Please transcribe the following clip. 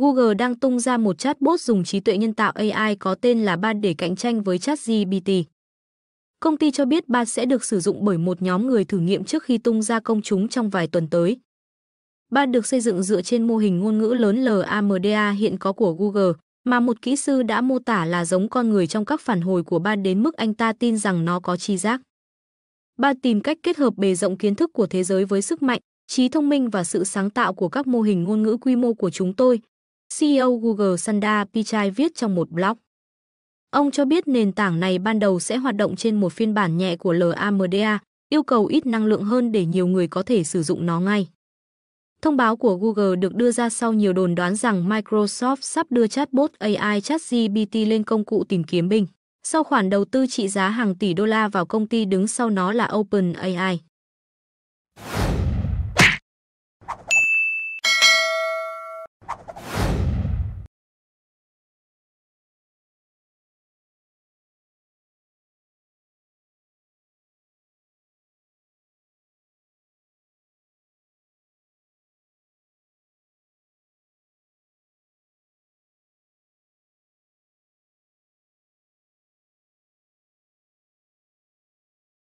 Google đang tung ra một chatbot dùng trí tuệ nhân tạo AI có tên là Bard để cạnh tranh với ChatGPT. Công ty cho biết Bard sẽ được sử dụng bởi một nhóm người thử nghiệm trước khi tung ra công chúng trong vài tuần tới. Bard được xây dựng dựa trên mô hình ngôn ngữ lớn LAMDA hiện có của Google, mà một kỹ sư đã mô tả là giống con người trong các phản hồi của Bard đến mức anh ta tin rằng nó có tri giác. Bard tìm cách kết hợp bề rộng kiến thức của thế giới với sức mạnh, trí thông minh và sự sáng tạo của các mô hình ngôn ngữ quy mô của chúng tôi, CEO Google Sundar Pichai viết trong một blog. Ông cho biết nền tảng này ban đầu sẽ hoạt động trên một phiên bản nhẹ của LAMDA, yêu cầu ít năng lượng hơn để nhiều người có thể sử dụng nó ngay. Thông báo của Google được đưa ra sau nhiều đồn đoán rằng Microsoft sắp đưa chatbot AI ChatGPT lên công cụ tìm kiếm Bing, sau khoản đầu tư trị giá hàng tỷ đô la vào công ty đứng sau nó là OpenAI.